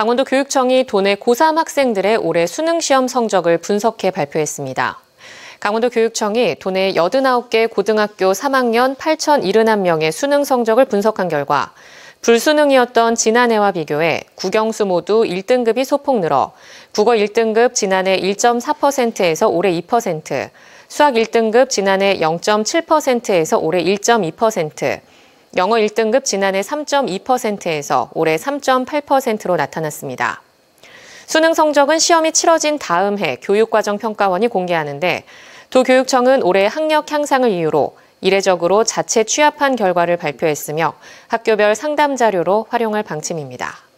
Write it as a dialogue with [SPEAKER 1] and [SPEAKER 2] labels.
[SPEAKER 1] 강원도 교육청이 도내 고3 학생들의 올해 수능시험 성적을 분석해 발표했습니다. 강원도 교육청이 도내 89개 고등학교 3학년 8,071명의 수능 성적을 분석한 결과 불수능이었던 지난해와 비교해 국영수 모두 1등급이 소폭 늘어 국어 1등급 지난해 1.4%에서 올해 2%, 수학 1등급 지난해 0.7%에서 올해 1.2%, 영어 1등급 지난해 3.2%에서 올해 3.8%로 나타났습니다. 수능 성적은 시험이 치러진 다음 해 교육과정 평가원이 공개하는데 도교육청은 올해 학력 향상을 이유로 이례적으로 자체 취합한 결과를 발표했으며 학교별 상담 자료로 활용할 방침입니다.